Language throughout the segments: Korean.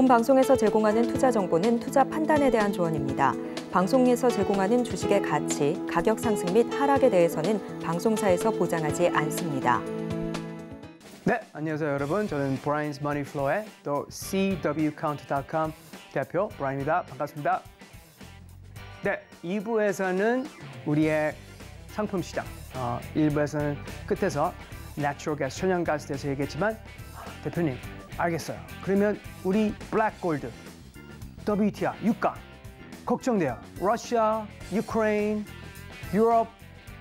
본 방송에서 제공하는 투자 정보는 투자 판단에 대한 조언입니다. 방송에서 제공하는 주식의 가치, 가격 상승 및 하락에 대해서는 방송사에서 보장하지 않습니다. 네, 안녕하세요 여러분. 저는 브라인스 머니플로의 또 CWCount.com 대표 브라인입니다. 반갑습니다. 네, 2부에서는 우리의 상품 시장, 어, 1부에서는 끝에서 내추럴 가스, 천연가스 대해서 얘기했지만 아, 대표님, 알겠어요. 그러면 우리 블랙골드 WTR 유가 걱정돼요. 러시아, 우크레인, 유럽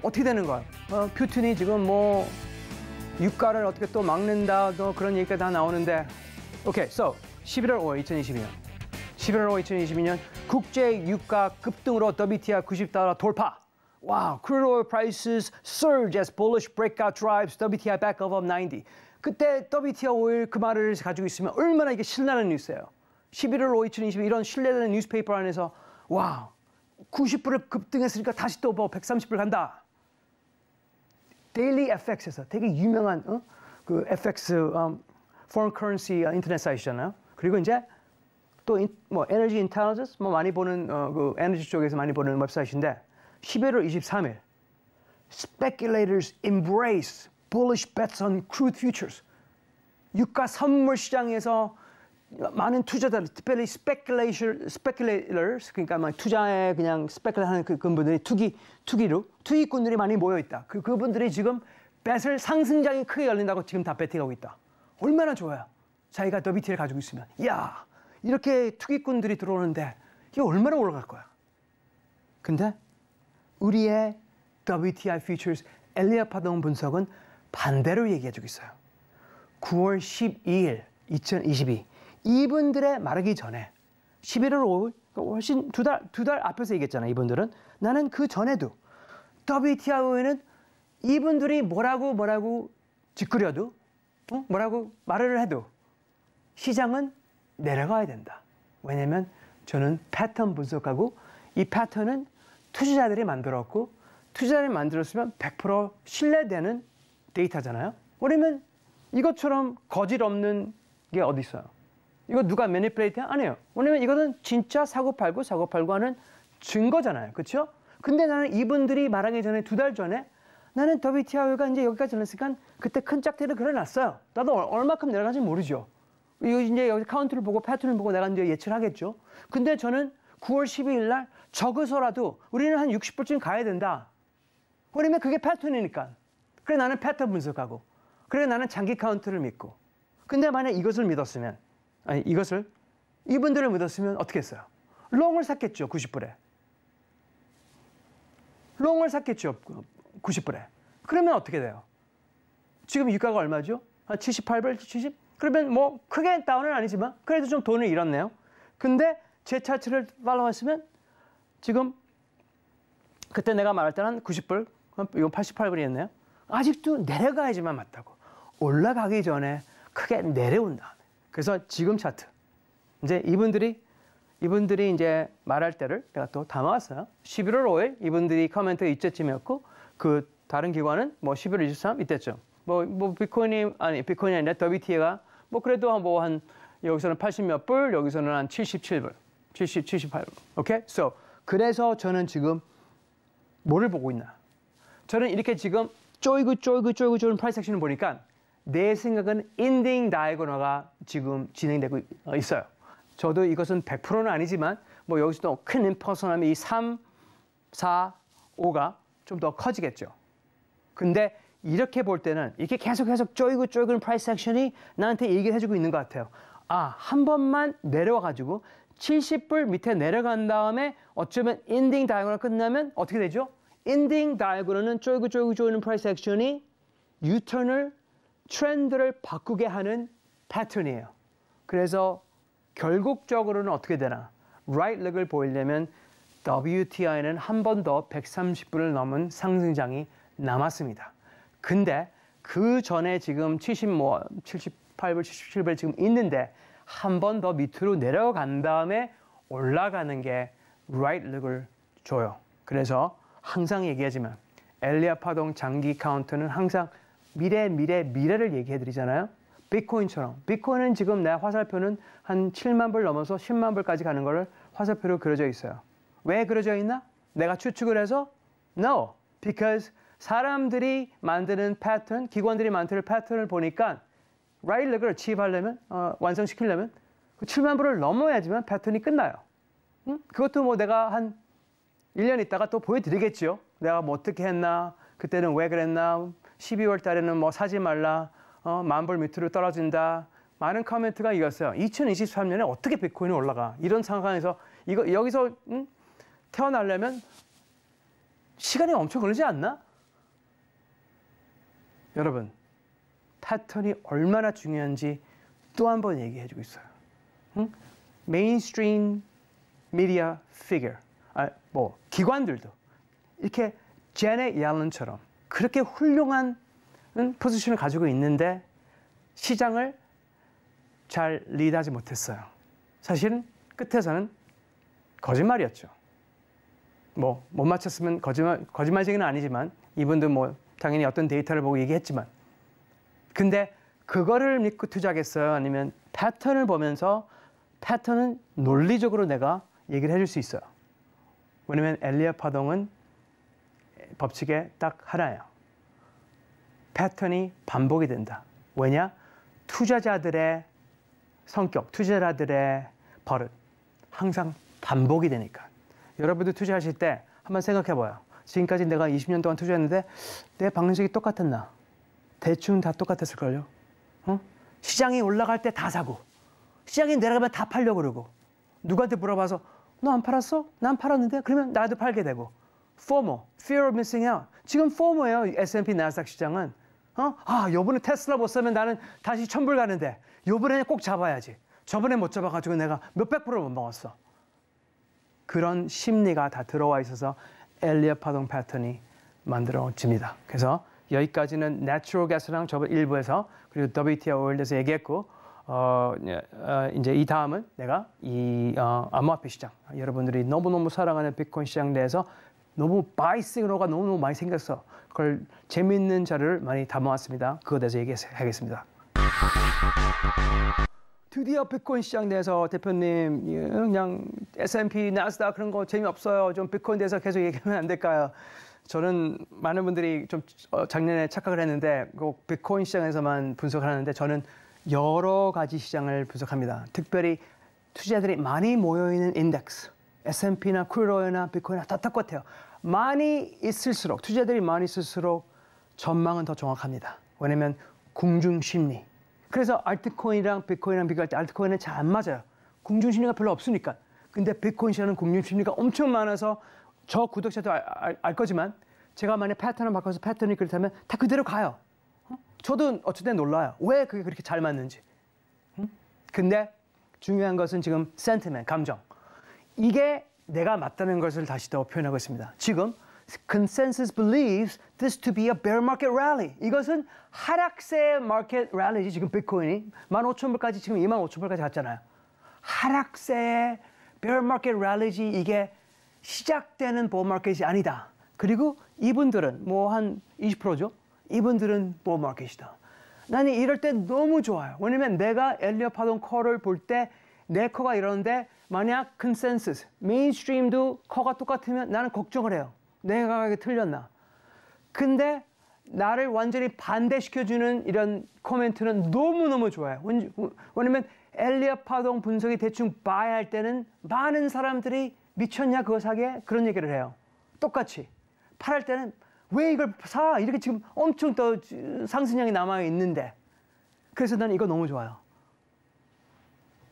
어떻게 되는 거예요? 어, 퓨틴이 지금 뭐 유가를 어떻게 또 막는다 또 그런 얘기가 다 나오는데 오케이, so 11월 5일 2022년 11월 5일 2022년 국제 유가 급등으로 WTR 90달러 돌파 Wow, crude oil prices surge as bullish breakout drives WTI back above 90 그때 WTO 오일 그 말을 가지고 있으면 얼마나 이게 신나는 뉴스예요. 11월 5, 2020 이런 신뢰되는 뉴스페이퍼 안에서 와 90불을 급등했으니까 다시 또뭐 130불 간다. Daily FX에서 되게 유명한 어? 그 FX um, 음, Foreign Currency 인터넷 어, 사이트잖아요. 그리고 이제 또뭐 에너지 인텔리전스 뭐 많이 보는 어, 그 에너지 쪽에서 많이 보는 웹사이트인데 11월 23일 Speculators embrace bullish bets on crude futures. 유가 선물 시장에서 많은 투자자들, 특별히 speculators, speculators 그러니까 막 투자에 그냥 speculate 하는 그분들이 투기, 투기로, 투기꾼들이 많이 모여있다. 그, 그분들이 지금 배을 상승장이 크게 열린다고 지금 다 베팅하고 있다. 얼마나 좋아요. 자기가 더비티를 가지고 있으면. 야 이렇게 투기꾼들이 들어오는데 이게 얼마나 올라갈 거야. 근데 우리의 WTI futures 엘리아 파동 분석은 반대로 얘기해 주고 있어요. 9월 12일 2022 이분들의 말하기 전에 11월 5일 그러니까 훨씬 두 달 두 달 앞에서 얘기했잖아요. 이분들은 나는 그 전에도 WTO에는 이분들이 뭐라고 뭐라고 짓거려도 어? 뭐라고 말을 해도 시장은 내려가야 된다. 왜냐면 저는 패턴 분석하고 이 패턴은 투자자들이 만들었고 투자를 만들었으면 100% 신뢰되는 데이터잖아요. 그러면 이것처럼 거질 없는 게 어디 있어요? 이거 누가 매니플레이트 안 해요. 왜냐면 이거는 진짜 사고팔고 사고팔고 하는 증거잖아요. 그렇죠? 근데 나는 이분들이 말하기 전에 두 달 전에 나는 WTI가 이제 여기까지 올랐으니까 그때 큰 짝대를 그려놨어요. 나도 얼마큼 내려가는지 모르죠. 이거 이제 여기 카운트를 보고 패턴을 보고 내가 이제 예측을 하겠죠. 근데 저는 9월 12일 날 적어서라도 우리는 한 60%쯤 가야 된다. 왜냐면 그게 패턴이니까. 그래 나는 패턴 분석하고 그래 나는 장기 카운트를 믿고 근데 만약 이것을 믿었으면 아니 이것을 이분들을 믿었으면 어떻게 했어요? 롱을 샀겠죠 90불에 롱을 샀겠죠 90불에 그러면 어떻게 돼요? 지금 유가가 얼마죠? 한 78불 70? 그러면 뭐 크게 다운은 아니지만 그래도 좀 돈을 잃었네요 근데 제 차트를 팔로우했으면 지금 그때 내가 말할 때는 90불, 이건 88불이었네요. 아직도 내려가야지만 맞다고. 올라가기 전에 크게 내려온 다음에. 그래서 지금 차트. 이제 이분들이 이분들이 이제 말할 때를 내가 또 담아왔어요. 11월 5일 이분들이 커멘트 이때쯤이었고 그 다른 기관은 뭐 11월 23 이때쯤. 뭐, 뭐 비코인이 아니 비코인이 아니라 WTA가 뭐 그래도 뭐한 뭐 여기서는 80몇 불, 여기서는 한 77불, 70, 78불. 오케이? So 그래서 저는 지금 뭐를 보고 있나? 저는 이렇게 지금 쫄그쫄그쫄그쫄은 프라이스 액션을 보니까 내 생각은 인딩 다이고너가 지금 진행되고 어, 있어요. 저도 이것은 100%는 아니지만 뭐 여기서도 큰 임퍼선함이 이 3, 4, 5가 좀 더 커지겠죠. 근데 이렇게 볼 때는 이렇게 계속 계속 쪼이고 쪼이는 프라이스 액션이 나한테 얘기를 해주고 있는 것 같아요. 아, 한 번만 내려와가지고 70불 밑에 내려간 다음에 어쩌면 인딩 다이어가 끝나면 어떻게 되죠? 엔딩 다이그램는 쫄고쫄고 조이는 프라이스 액션이 뉴턴을 트렌드를 바꾸게 하는 패턴이에요. 그래서 결국적으로는 어떻게 되나? right l 을 보이려면 WTI는 한 번 더 130분을 넘은 상승장이 남았습니다. 근데 그 전에 지금 70, 뭐, 78불, 77불 지금 있는데 한 번 더 밑으로 내려간 다음에 올라가는 게 right l 을 줘요. 그래서 항상 얘기하지만 엘리아 파동 장기 카운트는 항상 미래 미래 미래를 얘기해 드리잖아요. 비트코인처럼 비트코인은 지금 내 화살표는 한 7만 불 넘어서 10만 불까지 가는 거를 화살표로 그려져 있어요. 왜 그려져 있나? 내가 추측을 해서 no because 사람들이 만드는 패턴, 기관들이 만드는 패턴을 보니까 right leg을 취입하려면 어, 완성시키려면 그 7만 불을 넘어야지만 패턴이 끝나요. 응? 그것도 뭐 내가 한 1년 있다가 또보여드리겠죠 내가 뭐 어떻게 했나, 그때는 왜 그랬나, 12월 달에는 뭐 사지 말라, 어, 만불 밑으로 떨어진다. 많은 커멘트가 이겼어요. 2023년에 어떻게 비트코인이 올라가? 이런 상황에서 이거 여기서 음, 태어나려면 시간이 엄청 걸리지 않나? 여러분, 패턴이 얼마나 중요한지 또 한 번 얘기해 주고 있어요. 응? 메인스트림 미디어 피겨. 아, 뭐 기관들도 이렇게 제네 옐런처럼 그렇게 훌륭한 포지션을 가지고 있는데 시장을 잘 리드하지 못했어요. 사실은 끝에서는 거짓말이었죠. 뭐 못 맞췄으면 거짓말 거짓말쟁이는 아니지만 이분도 뭐 당연히 어떤 데이터를 보고 얘기했지만 근데 그거를 믿고 투자했어요 아니면 패턴을 보면서 패턴은 논리적으로 내가 얘기를 해줄 수 있어요. 왜냐면 엘리야 파동은 법칙에 딱 하나예요. 패턴이 반복이 된다. 왜냐? 투자자들의 성격, 투자자들의 버릇 항상 반복이 되니까. 여러분도 투자하실 때 한번 생각해 봐요. 지금까지 내가 20년 동안 투자했는데 내 방식이 똑같았나? 대충 다 똑같았을걸요? 어? 시장이 올라갈 때 다 사고 시장이 내려가면 다 팔려고 그러고 누구한테 물어봐서 너안 팔았어? 난 팔았는데? 그러면 나도 팔게 되고. FOMO, Fear of Missing Out. 지금 FOMO예요, S&P 나스닥 시장은. 어? 아, 요번에 테슬라 못 사면 나는 다시 천불 가는데 요번에 꼭 잡아야지. 저번에 못 잡아가지고 내가 몇 백 프로 못 먹었어. 그런 심리가 다 들어와 있어서 엘리어 파동 패턴이 만들어집니다. 그래서 여기까지는 Natural g a s 랑 저번 1부에서 그리고 WTI 오일에서 얘기했고 어, 예, 어, 이제 이 다음은 내가 이 어, 암호화폐 시장 여러분들이 너무너무 사랑하는 비트코인 시장 내에서 너무 바이싱으로가 너무너무 많이 생겼어 그걸 재미있는 자료를 많이 담아왔습니다 그거에 대해서 얘기하겠습니다 드디어 비트코인 시장 내에서 대표님 그냥 S&P, 나스닥 그런 거 재미없어요 좀 비트코인 대해서 계속 얘기하면 안 될까요? 저는 많은 분들이 좀 어, 작년에 착각을 했는데 꼭 비트코인 시장에서만 분석을 하는데 저는 여러 가지 시장을 분석합니다. 특별히 투자들이 많이 모여있는 인덱스, S&P나 쿨로이나 비코인이나다 똑같아요. 많이 있을수록, 투자들이 많이 있을수록 전망은 더 정확합니다. 왜냐면 궁중심리. 그래서 알트코인이랑 비코인이랑 비교할 때 알트코인은 잘 안 맞아요. 궁중심리가 별로 없으니까. 근데 비코인 시장은 궁중심리가 엄청 많아서 저 구독자도 알, 알, 알 거지만 제가 만약 패턴을 바꿔서 패턴이 그렇다면 다 그대로 가요. 저도 어쨌든 놀라요. 왜 그게 그렇게 잘 맞는지. 근데 중요한 것은 지금 센티멘, 감정. 이게 내가 맞다는 것을 다시 더 표현하고 있습니다. 지금 consensus believes this to be a bear market rally. 이것은 하락세 마켓 랠리지 지금 비트코인이 15,000불까지 지금 25,000불까지 갔잖아요. 하락세의 bear market r a l 리지 이게 시작되는 보 u l l 이 아니다. 그리고 이분들은 뭐 한 20%죠. 이분들은 뭐 마켓이다. 나는 이럴 때 너무 좋아요. 왜냐면 내가 엘리어 파동 커를 볼 때 내 커가 이러는데 만약 컨센서스, 메인스트림도 커가 똑같으면 나는 걱정을 해요. 내가 이게 틀렸나. 근데 나를 완전히 반대시켜주는 이런 코멘트는 너무너무 좋아요. 왜냐면 엘리어 파동 분석이 대충 봐야 할 때는 많은 사람들이 미쳤냐 그거 사게 그런 얘기를 해요. 똑같이. 팔할 때는 왜 이걸 사? 이렇게 지금 엄청 더 상승량이 남아 있는데. 그래서 나는 이거 너무 좋아요.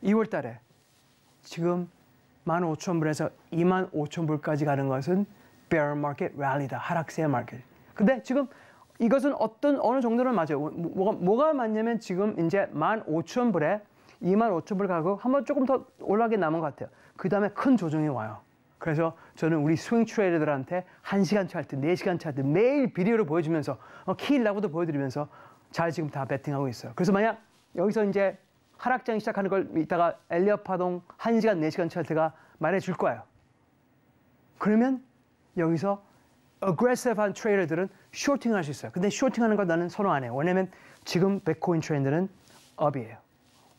2월 달에 지금 15,000불에서 25,000불까지 가는 것은 bear market rally다. 하락세 마켓. 근데 지금 이것은 어떤 어느 정도는 맞아요. 뭐, 뭐가, 뭐가 맞냐면 지금 이제 15,000불에 25,000불 가고 한번 조금 더 올라가게 남은 것 같아요. 그 다음에 큰 조정이 와요. 그래서 저는 우리 스윙 트레이더들한테 1시간 차트, 4시간 차트 매일 비디오를 보여주면서 어, 키일라고도 보여드리면서 잘 지금 다 베팅하고 있어요. 그래서 만약 여기서 이제 하락장이 시작하는 걸 이따가 엘리엇 파동 1시간4시간 차트가 말해줄 거예요. 그러면 여기서 어그레시브한 트레이더들은 쇼팅 할수 있어요. 근데 쇼팅 하는 거 나는 선호 안 해요. 왜냐면 지금 백코인 트렌드는 업이에요.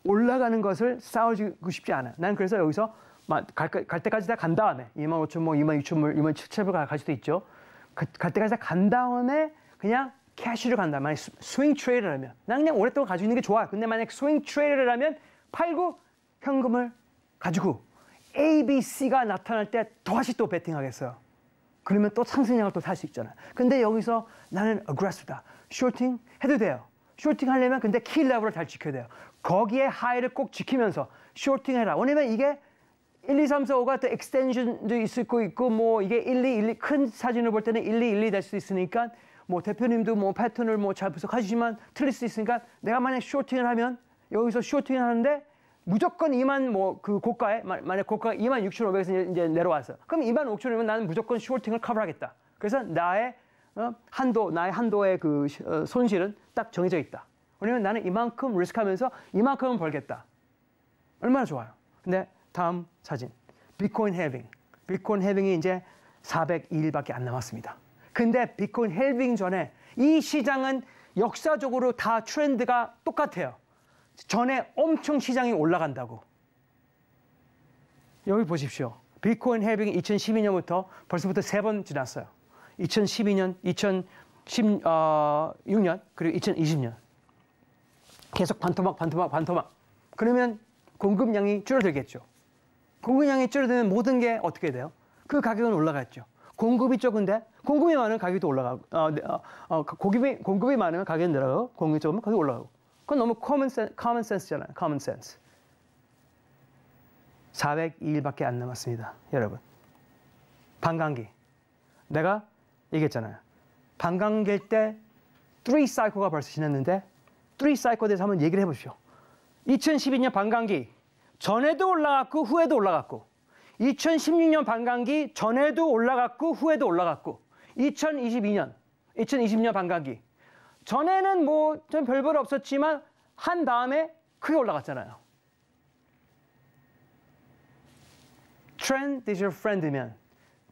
올라가는 것을 싸우고 싶지 않아. 요난 그래서 여기서 뭐 뭐 갈, 갈 때까지 다 간 다음에 2만 5천 불, 2만 6천 불, 2만 7천 불갈 수도 있죠. 그, 갈 때까지 다 간 다음에 그냥 캐시를 간다. 만약 스윙 트레이드를 면난 그냥 오랫동안 가지고 있는 게 좋아. 근데 만약 스윙 트레이드를 면 팔고 현금을 가지고 A, B, C가 나타날 때 다시 또 베팅하겠어요. 그러면 또 상승량을 또 살 수 있잖아. 근데 여기서 나는 어그레스다. 쇼팅 해도 돼요. 쇼팅 하려면 근데 키 레벨을 잘 지켜야 돼요. 거기에 하이를 꼭 지키면서 쇼팅 해라. 왜냐면 이게 1, 2, 3, 4, 5가 또 엑스텐션도 있을 거 있고 뭐 이게 1, 2, 1, 2, 큰 사진을 볼 때는 1, 2, 1, 2 될 수 있으니까 뭐 대표님도 뭐 패턴을 뭐잘 분석하시지만 틀릴 수 있으니까 내가 만약 쇼팅을 하면 여기서 쇼팅을 하는데 무조건 2만 뭐 그 고가에 만약 고가 2만 6,500에서 이제 내려와서 그럼 2만 5,500이면 나는 무조건 쇼팅을 커버하겠다. 그래서 나의 어, 한도 나의 한도의 그 어, 손실은 딱 정해져 있다. 왜냐면 나는 이만큼 리스크하면서 이만큼은 벌겠다. 얼마나 좋아요. 근데 다음 사진. 비트코인 헤빙. 비트코인 헤빙이 이제 402일밖에 안 남았습니다. 근데 비트코인 헤빙 전에 이 시장은 역사적으로 다 트렌드가 똑같아요. 전에 엄청 시장이 올라간다고. 여기 보십시오. 비트코인 헤빙 2012년부터 벌써부터 세 번 지났어요. 2012년, 2016년, 어, 그리고 2020년. 계속 반토막, 반토막, 반토막. 그러면 공급량이 줄어들겠죠. 공급량이 줄어드는 모든 게 어떻게 돼요? 그 가격은 올라갔죠. 공급이 적은데 공급이 많으 가격도 올라가고 어, 네, 어, 어 그 공급이, 공급이 많으 가격은 내려가고 공급이 적으면 가격이 올라가고 그건 너무 common sense, common sense잖아요. common sense. 402일밖에 안 남았습니다. 여러분. 반감기. 내가 얘기했잖아요. 반감기일 때 3사이코가 벌써 지났는데 3사이코에 대해서 한번 얘기를 해보십시오. 2012년 반감기. 전에도 올라갔고 후에도 올라갔고 2016년 반감기 전에도 올라갔고 후에도 올라갔고 2022년 2020년 반감기 전에는 뭐좀 별별 없었지만 한 다음에 크게 올라갔잖아요. Trend is your friend면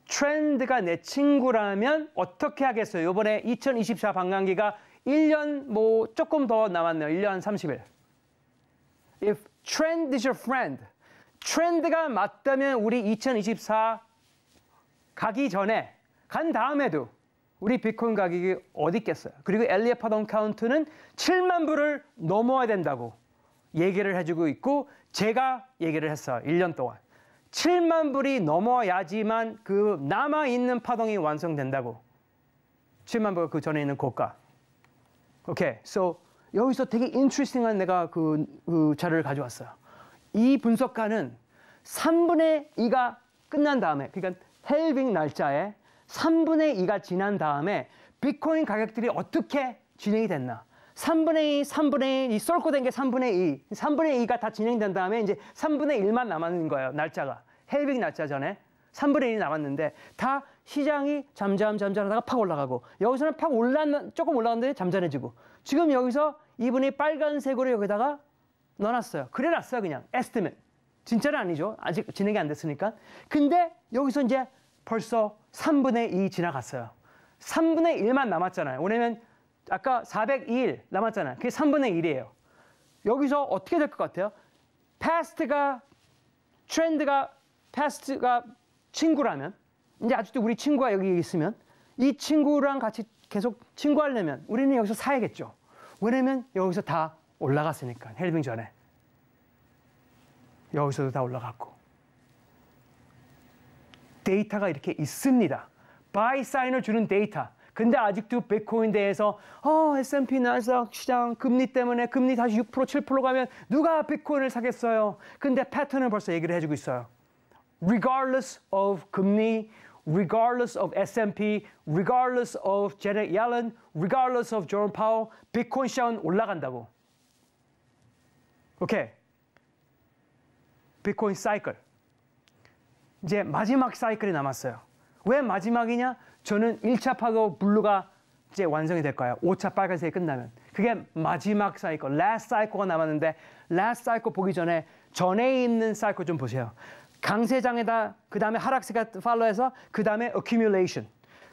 트렌드가 내 친구라면 어떻게 하겠어요? 이번에 2024 반감기가 1년 뭐 조금 더 남았네요. 1년 30일. If trend is your friend, 트렌드가 맞다면 우리 2024 가기 전에 간 다음에도 우리 비트코인 가격이 어디 있겠어요. 그리고 엘리엇 파동 카운트는 7만 불을 넘어야 된다고 얘기를 해주고 있고 제가 얘기를 했어요. 1년 동안. 7만 불이 넘어야지만 그 남아있는 파동이 완성된다고. 7만 불 그 전에 있는 고가. 오케이. Okay, so 여기서 되게 인트리스팅한 내가 그, 그 자료를 가져왔어요. 이 분석가는 3분의 2가 끝난 다음에 그러니까 헬빙 날짜에 3분의 2가 지난 다음에 비트코인 가격들이 어떻게 진행이 됐나 3분의 2, 3분의 2, 이 쏠고 된 게 3분의 2, 3분의 2가 다 진행된 다음에 이제 3분의 1만 남았는 거예요, 날짜가. 헬빙 날짜 전에 3분의 1이 남았는데 다 시장이 잠잠 잠잠하다가 팍 올라가고 여기서는 팍 올랐 는 조금 올라갔는데 잠잠해지고 지금 여기서 이분이 빨간색으로 여기다가 넣어놨어요. 그래놨어요 그냥 에스티밋. 진짜는 아니죠. 아직 진행이 안 됐으니까. 근데 여기서 이제 벌써 3분의 2 지나갔어요. 3분의 1만 남았잖아요. 왜냐면 아까 4 0일 남았잖아요. 그게 3분의 1이에요. 여기서 어떻게 될 것 같아요? 패스트가 트렌드가 패스트가 친구라면 이제 아직도 우리 친구가 여기 있으면 이 친구랑 같이 계속 친구하려면 우리는 여기서 사야겠죠. 왜냐면 여기서 다 올라갔으니까 헬빙 전에 여기서도 다 올라갔고 데이터가 이렇게 있습니다. 바이 사인을 주는 데이터. 근데 아직도 비트코인 대해서 어, S&P 나스닥 시장 금리 때문에 금리 다시 6% 7% 가면 누가 비트코인을 사겠어요? 근데 패턴은 벌써 얘기를 해주고 있어요. Regardless of 금리, regardless of S&P, regardless of Janet Yellen, regardless of Jerome Powell, 비트코인 시장은 올라간다고. 오케이. 비트코인 사이클. 이제 마지막 사이클이 남았어요. 왜 마지막이냐? 저는 1차 파고 블루가 이제 완성이 될 거예요. 5차 빨간색이 끝나면. 그게 마지막 사이클, last c y c l e 가 남았는데 last cycle 보기 전에 전에 있는 사이클 좀 보세요. 강세장에다 그 다음에 하락세가 팔로해서 그 다음에 accumulation.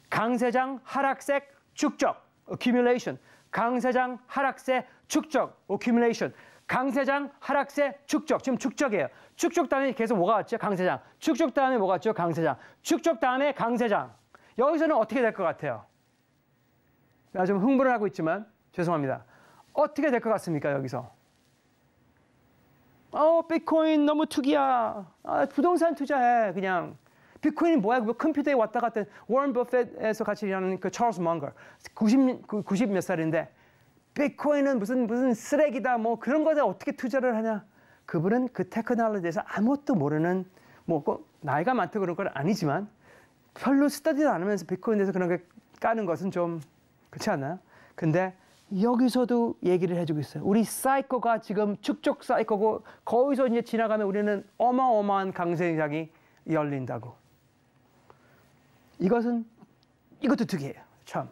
강세장 하락세 축적 accumulation. 강세장 하락세 축적 accumulation. 강세장 하락세 축적 지금 축적이에요. 축적 다음에 계속 뭐가 왔죠? 강세장. 축적 다음에 뭐가 왔죠? 강세장. 축적 다음에 강세장. 여기서는 어떻게 될 것 같아요? 나 좀 흥분을 하고 있지만 죄송합니다. 어떻게 될 것 같습니까? 여기서 어, 비트코인 너무 투기야. 아, 부동산 투자해, 그냥. 비트코인이 뭐야? 그 컴퓨터에 왔다 갔다. 워런 버핏에서 같이 일하는 그 찰스 먼거. 90, 90 몇 살인데. 비트코인은 무슨, 무슨 쓰레기다. 뭐 그런 거에 어떻게 투자를 하냐. 그분은 그 테크놀로지에 대해서 아무것도 모르는, 뭐, 나이가 많다 그런 건 아니지만, 별로 스터디도 안 하면서 비트코인에 대해서 그런 게 까는 것은 좀 그렇지 않나요? 근데 여기서도 얘기를 해주고 있어요. 우리 사이코가 지금 축적 사이코고 거기서 이제 지나가면 우리는 어마어마한 강세장이 열린다고. 이것은 이것도 특이해요. 참.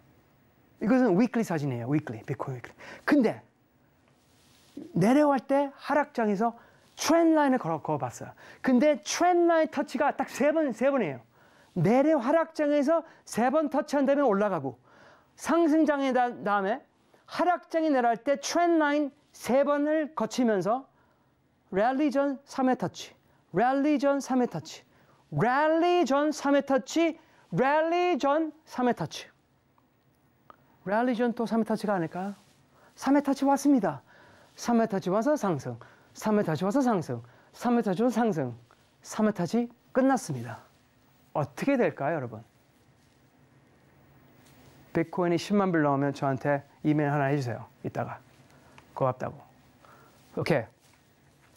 이것은 위클리 사진이에요. 위클리 비코 위클리. 근데 내려갈때 하락장에서 트렌 라인을 걸어 봤어요. 근데 트렌 라인 터치가 딱 세 번 세 번이에요. 내려 하락장에서 세 번 터치한 다음에 올라가고 상승장에 다, 다음에 하락장이 내려갈 때 트렌드 라인 세 번을 거치면서 랠리 전 3회 터치, 랠리 전 3회 터치, 랠리 전 3회 터치, 랠리 전 3회 터치. 랠리 전또 3회 터치가 아닐까요? 3회 터치 왔습니다. 3회 터치 와서 상승, 3회 터치 와서 상승, 3회 터치 와서 상승, 3회 터치 끝났습니다. 어떻게 될까요, 여러분? 비트코인이 10만 불 넘으면 저한테 이메일 하나 해주세요. 이따가. 고맙다고. 오케이.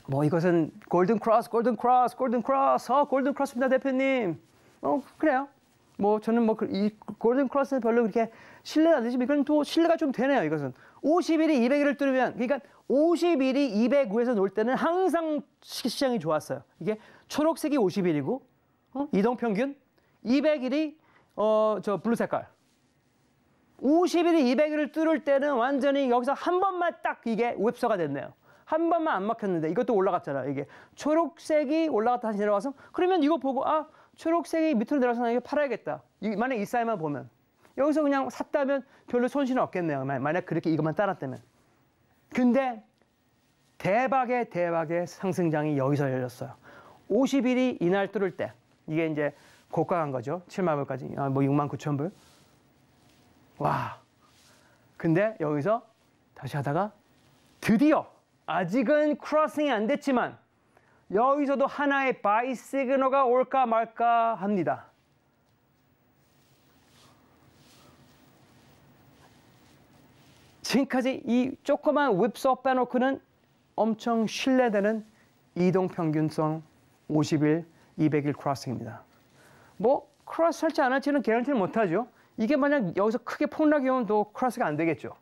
뭐 이것은 골든 크로스, 골든 크로스, 골든 크로스, 어, 골든 크로스입니다, 대표님. 어, 그래요. 뭐 저는 뭐이 그 골든 크로스는 별로 그렇게 신뢰가 안 되지만 이건 또 신뢰가 좀 되네요, 이것은. 50일이 200일을 뚫으면, 그러니까 50일이 209에서 놀 때는 항상 시장이 좋았어요. 이게 초록색이 50일이고, 어? 이동평균, 200일이 어, 저 블루 색깔. 50일이 200일을 뚫을 때는 완전히 여기서 한 번만 딱 이게 웹서가 됐네요. 한 번만 안 막혔는데 이것도 올라갔잖아요. 이게 초록색이 올라갔다 다시 내려와서 그러면 이거 보고 아 초록색이 밑으로 내려와서 이거 팔아야겠다. 만약 이 사이만 보면 여기서 그냥 샀다면 별로 손실은 없겠네요. 만약 그렇게 이것만 따랐다면. 근데 대박의 대박의 상승장이 여기서 열렸어요. 50일이 이날 뚫을 때 이게 이제 고가한 거죠. 7만 불까지 아, 뭐 6만 9천 불. 와. 근데 여기서 다시 하다가 드디어 아직은 크로싱이 안 됐지만 여기서도 하나의 바이 시그너가 올까 말까 합니다. 지금까지 이 조그만 웹서 빼놓고는 엄청 신뢰되는 이동 평균성 51, 201 크로싱입니다. 뭐 크로스 할지 안 할지는 개런티를 못하죠. 이게 만약 여기서 크게 폭락이 오면 또 클래스가 안 되겠죠.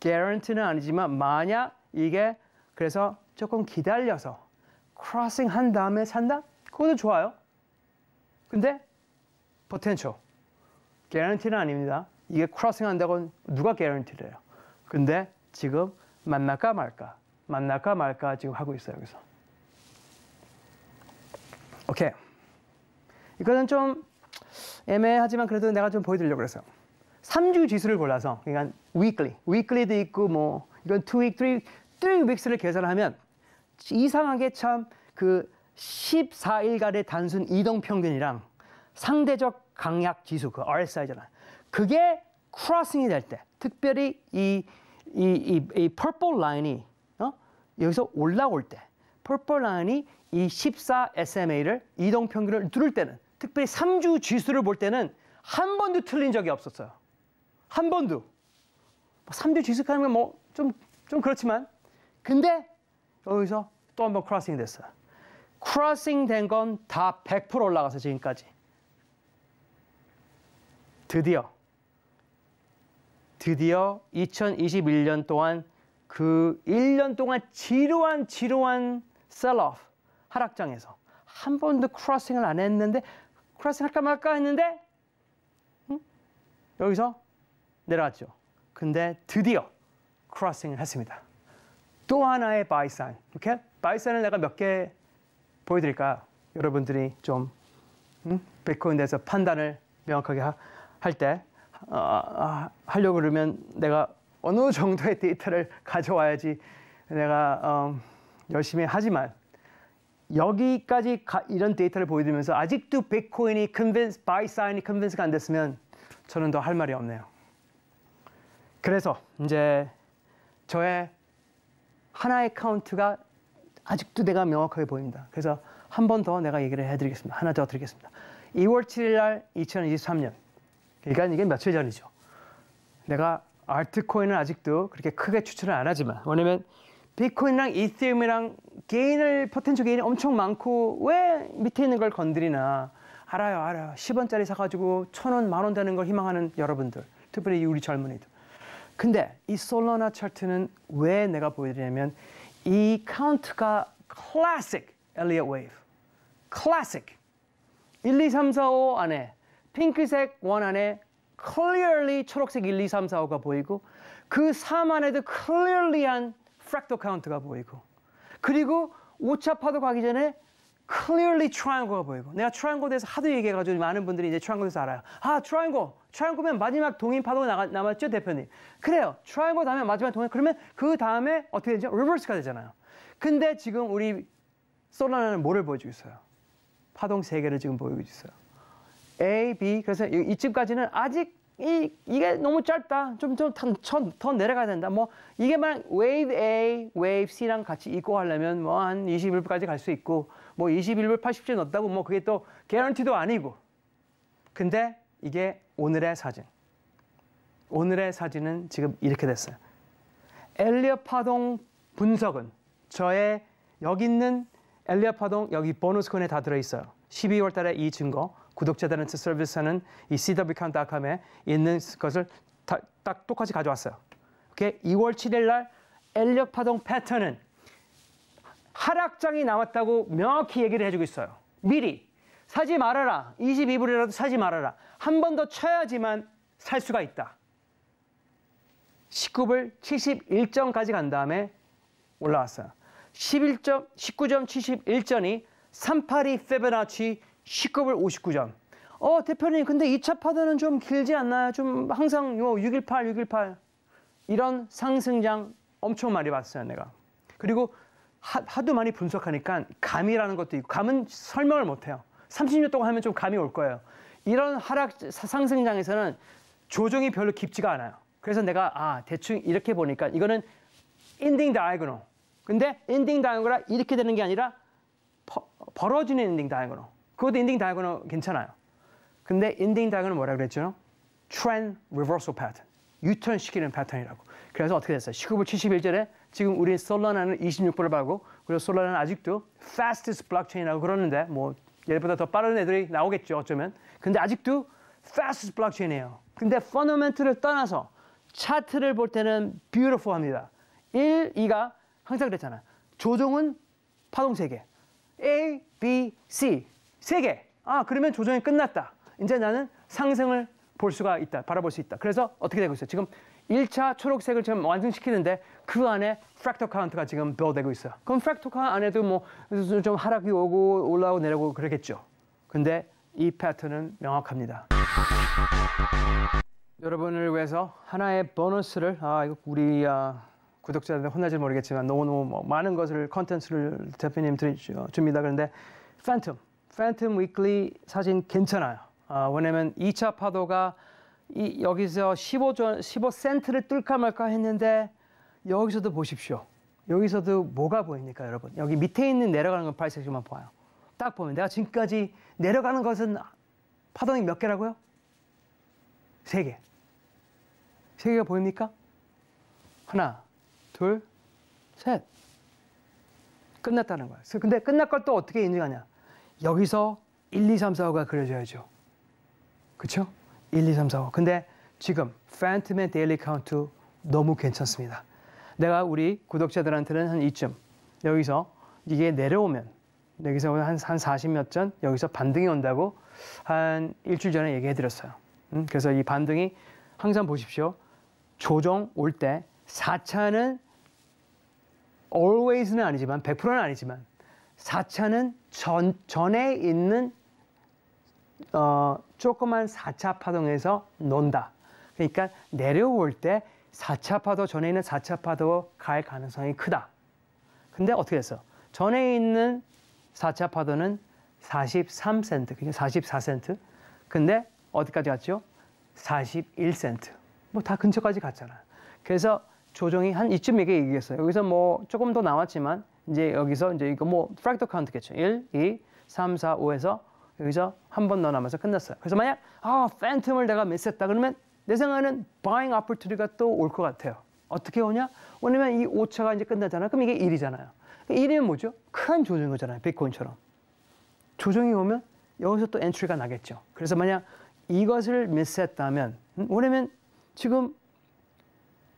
guarantee는 아니지만 만약 이게 그래서 조금 기다려서 c r o 한 다음에 산다? 그것도 좋아요. 근데 potential, guarantee는 아닙니다. 이게 c r o 한다고 누가 guarantee를 해요. 근데 지금 만날까 말까, 만날까 말까 지금 하고 있어요. 여기서. 오케이. 이거는 좀 애매하지만 그래도 내가 좀 보여드리려고 그래서 3주 지수를 골라서 그러니까 weekly, weekly도 있고 뭐 이건 t week, o w t 3 week, 3 weeks를 계산하면 이상하게 참 그 14일간의 단순 이동 평균이랑 상대적 강약 지수 그 RSI잖아. 그게 크로싱이 될 때, 특별히 이 이 이 이, 이 라인이 어? 여기서 올라올 때, p u 라인이 이 14 SMA를 이동 평균을 누을 때는 특별히 3주 지수를 볼 때는 한 번도 틀린 적이 없었어요. 한 번도. 뭐 3주 지수까는건 뭐 좀, 좀 그렇지만. 근데 여기서 또 한번 크로싱 됐어요. 크로싱 된 건 다 100% 올라가서 지금까지. 드디어. 드디어 2021년 동안 그 1년 동안 지루한 지루한 셀러프 하락장에서 한 번도 크로싱을 안 했는데 크로스 할까 말까 했는데 응? 여기서 내려왔죠. 근데 드디어 크로싱을 했습니다. 또 하나의 바이산. 이렇게 바이산을 내가 몇 개보여드릴까 여러분들이 좀 음? 비트코인에 대해서 판단을 명확하게 할때 어, 아, 아, 하려고 그러면 내가 어느 정도의 데이터를 가져와야지 내가 어, 열심히 하지만 여기까지 가, 이런 데이터를 보여드리면서 아직도 비트코인이 컨벤스, 바이 사인이 컨벤스가 안 됐으면 저는 더 할 말이 없네요. 그래서 이제 저의 하나의 카운트가 아직도 내가 명확하게 보입니다. 그래서 한 번 더 내가 얘기를 해드리겠습니다. 하나 더 드리겠습니다. 2월 7일 날 2023년. 그러니까 이게 며칠 전이죠. 내가 알트코인은 아직도 그렇게 크게 추천을 안 하지만 왜냐면 비트코인이랑 이더리움이랑 개인을 포텐셜 개인이 엄청 많고 왜 밑에 있는 걸 건드리나 알아요 알아요 10원짜리 사가지고 1 0 0 0원만원 되는 걸 희망하는 여러분들 특별히 우리 젊은이들 근데 이솔로나 차트는 왜 내가 보여드리냐면 이 카운트가 클래식 엘리엇 웨이브 클래식 1, 2, 3, 4, 5 안에 핑크색 원 안에 클리얼리 초록색 1, 2, 3, 4, 5가 보이고 그 3 안에도 클리얼리한 프랙터 카운트가 보이고 그리고 오차 파도 가기 전에 clearly triangle가 보이고 내가 트라이앵글에 대해서 하도 얘기해가지고 많은 분들이 이제 트라이앵글에 대해서 알아요. 아 트라이앵글, 트라이앵글면 마지막 동인 파도가 남았죠 대표님. 그래요. 트라이앵글 다음에 마지막 동인 그러면 그 다음에 어떻게 되죠? 리버스가 되잖아요. 근데 지금 우리 솔라나는 뭐를 보여주고 있어요? 파동 세 개를 지금 보여주고 있어요. A, B 그래서 이쯤까지는 아직 이, 이게 너무 짧다. 좀더 더 내려가야 된다. 뭐 이게 만 웨이브 A, 웨이브 C랑 같이 입고 하려면 뭐 한 21불까지 갈 수 있고 뭐 21불 80째 넣었다고 뭐 그게 또 개런티도 아니고. 근데 이게 오늘의 사진. 오늘의 사진은 지금 이렇게 됐어요. 엘리엇 파동 분석은 저의 여기 있는 엘리엇 파동 여기 보너스콘에 다 들어 있어요. 12월 달에 이 증거 구독자단의 서비스는 이 cwcount.com에 있는 것을 다, 딱 똑같이 가져왔어요. 오케이? 2월 7일 날 엘력 파동 패턴은 하락장이 나왔다고 명확히 얘기를 해주고 있어요. 미리 사지 말아라. 22불이라도 사지 말아라. 한 번 더 쳐야지만 살 수가 있다. 19불 71점까지 간 다음에 올라왔어요. 11점, 19.71점이 점382 페베나치 10급을 59점. 어, 대표님, 근데 2차 파도는 좀 길지 않나요? 좀 항상 요 618, 618 이런 상승장 엄청 많이 봤어요, 내가. 그리고 하, 도 많이 분석하니까 감이라는 것도 있고 감은 설명을 못 해요. 30년 동안 하면 좀 감이 올 거예요. 이런 하락 상승장에서는 조정이 별로 깊지가 않아요. 그래서 내가 아, 대충 이렇게 보니까 이거는 엔딩 다이그노. 근데 엔딩 다이그노라 이렇게 되는 게 아니라 벌어지는 엔딩 다이그노. 그것도 인딩 다이아고는 괜찮아요. 근데 인딩 다이아고는 뭐라 그랬죠? 트렌 리버설 패턴. 유턴 시키는 패턴이라고. 그래서 어떻게 됐어요? 19부 71절에 지금 우리 솔라나는 2 6부을 밟고 그리고 솔라나는 아직도 fastest b l o c c k h a i n 이라고 그러는데 뭐 얘보다 더 빠른 애들이 나오겠죠 어쩌면. 근데 아직도 fastest b l o c c k h a i n 이에요 근데 퍼너멘트를 떠나서 차트를 볼 때는 beautiful합니다. 1, 2가 항상 그랬잖아. 요 조종은 파동 세계. A, B, C. 세개 아, 그러면 조정이 끝났다. 이제 나는 상승을 볼 수가 있다. 바라볼 수 있다. 그래서 어떻게 되고 있어요? 지금 1차 초록색을 지금 완성시키는데 그 안에 프랙터 카운트가 지금 배어되고 있어요. 그럼 프랙터 카운트 안에도 뭐 좀 하락이 오고 올라오고 내려오고 그러겠죠. 근데 이 패턴은 명확합니다. 여러분을 위해서 하나의 보너스를 아 이거 우리 아, 구독자들 혼나지 모르겠지만 너무너무 뭐 많은 것을 컨텐츠를 대표님 드립니다. 어, 그런데 팬텀 팬텀 위클리 사진 괜찮아요. 아, 왜냐면 2차 파도가 이, 여기서 15전, 15센트를 뚫까 말까 했는데 여기서도 보십시오. 여기서도 뭐가 보입니까, 여러분? 여기 밑에 있는 내려가는 건파이만 봐요. 딱 보면 내가 지금까지 내려가는 것은 파동이 몇 개라고요? 세 개. 세 개가 보입니까? 하나, 둘, 셋. 끝났다는 거예요. 근데 끝날 걸 또 어떻게 인증하냐? 여기서 1, 2, 3, 4, 5가 그려져야죠. 그쵸? 1, 2, 3, 4, 5. 근데 지금 팬트맨 데일리 카운트 너무 괜찮습니다. 내가 우리 구독자들한테는 한 이쯤 여기서 이게 내려오면 여기서 한, 한 40몇 전 여기서 반등이 온다고 한 일주일 전에 얘기해 드렸어요. 음? 그래서 이 반등이 항상 보십시오. 조정 올 때 4차는 always는 아니지만 100%는 아니지만 4차는 전, 전에 있는 어, 조그만 4차 파동에서 논다. 그러니까 내려올 때 4차 파도 전에 있는 4차 파도 갈 가능성이 크다. 근데 어떻게 됐어? 전에 있는 4차 파도는 43센트, 그냥 44센트. 근데 어디까지 갔죠? 41센트. 뭐 다 근처까지 갔잖아. 그래서 조정이 한 이쯤 얘기 얘기했어요. 여기서 뭐 조금 더 나왔지만 이제 여기서 이제 이거 뭐 프랙터 카운트겠죠. 1, 2, 3, 4, 5에서 여기서 한 번더 남아서 끝났어요. 그래서 만약 아, 팬텀을 내가 미스했다 그러면 내 생각에는 buying opportunity가 또 올 것 같아요. 어떻게 오냐? 왜냐면 이 오차가 이제 끝나잖아. 그럼 이게 1이잖아요. 1이면 그러니까 뭐죠? 큰 조정이 잖아요 비트코인처럼. 조정이 오면 여기서 또 엔트리가 나겠죠. 그래서 만약 이것을 미스했다면 음, 왜냐면 지금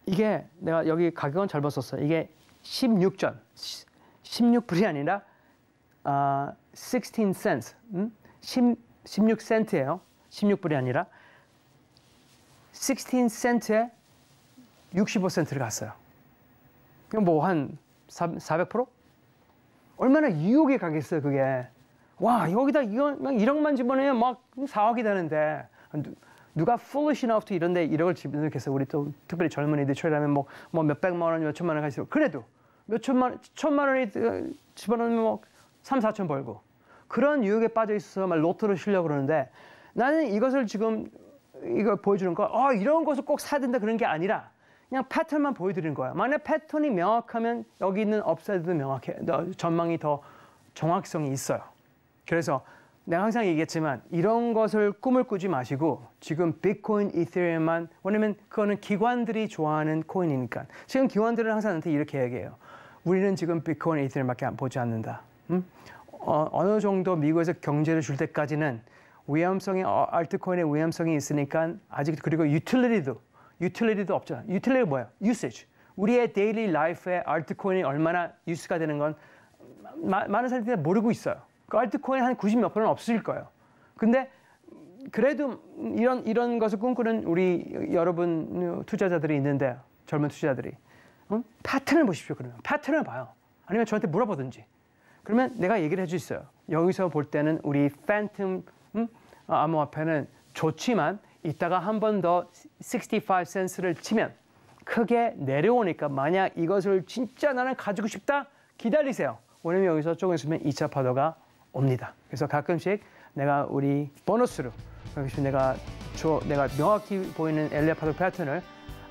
이게 내가 여기 가격은 잘 봤었어요. 이게 16전 16불이 아니라 어, 아, 16 cents, 음? 1 6센트예요 16불이 아니라 16센트에 65센트를 갔어요. 이건 뭐한 400%? 얼마나 유혹이 가겠어요, 그게. 와, 여기다 이건 1억만 집어넣으면 막 4억이 되는데. 누가 foolish enough to 이런데 1억을 집어넣겠어. 우리 또 특별히 젊은이들 초이라면 뭐, 뭐 몇백만 원, 몇천만 원 가지고. 그래도 몇 천만, 천만 원이 집어넣으면 뭐 3, 4천 벌고 그런 유혹에 빠져 있어서 말 로또를 실려 그러는데 나는 이것을 지금 이걸 보여주는 거, 어, 이런 것을 꼭 사야 된다 그런 게 아니라 그냥 패턴만 보여드리는 거야. 만약 패턴이 명확하면 여기 있는 업사이드도 명확해. 전망이 더 정확성이 있어요. 그래서 내가 항상 얘기했지만 이런 것을 꿈을 꾸지 마시고 지금 비트코인, 이더리움만 왜냐면 그거는 기관들이 좋아하는 코인이니까. 지금 기관들은 항상 나한테 이렇게 얘기해요. 우리는 지금 비트코인 이더리움밖에 보지 않는다. 음? 어, 어느 정도 미국에서 경제를 줄 때까지는 위험성이 어, 알트코인의 위험성이 있으니까 아직 그리고 유틸리티도 유틸리티도 없잖아. 유틸리티 뭐야? 유세지. 우리의 데일리 라이프에 알트코인이 얼마나 유스가 되는 건 마, 많은 사람들이 모르고 있어요. 그 알트코인 한 90몇 퍼센 없을 거예요. 근데 그래도 이런 이런 것을 꿈꾸는 우리 여러분 투자자들이 있는데 젊은 투자자들이 응? 어? 패턴을 보십시오. 그러면 패턴을 봐요. 아니면 저한테 물어보든지. 그러면 내가 얘기를 해줄 수 있어요. 여기서 볼 때는 우리 팬텀 음? 어, 암호화폐는 좋지만 이따가 한 번 더 65센스를 치면 크게 내려오니까 만약 이것을 진짜 나는 가지고 싶다 기다리세요. 왜냐면 여기서 조금 있으면 2차 파도가 옵니다. 그래서 가끔씩 내가 우리 보너스로 내가 저 내가 명확히 보이는 엘리 파도 패턴을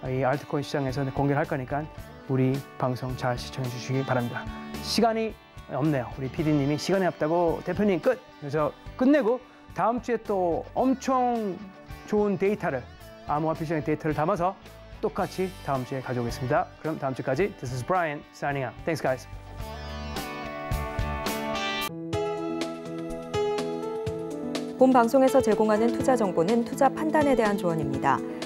이 알트코인 시장에서 공개를 할 거니까 우리 방송 잘 시청해 주시기 바랍니다. 시간이 없네요. 우리 PD님이 시간이 없다고 대표님 끝! 그래서 끝내고 다음 주에 또 엄청 좋은 데이터를 암호화폐 시장의 데이터를 담아서 똑같이 다음 주에 가져오겠습니다. 그럼 다음 주까지 This is Brian signing out. Thanks guys. 본 방송에서 제공하는 투자 정보는 투자 판단에 대한 조언입니다.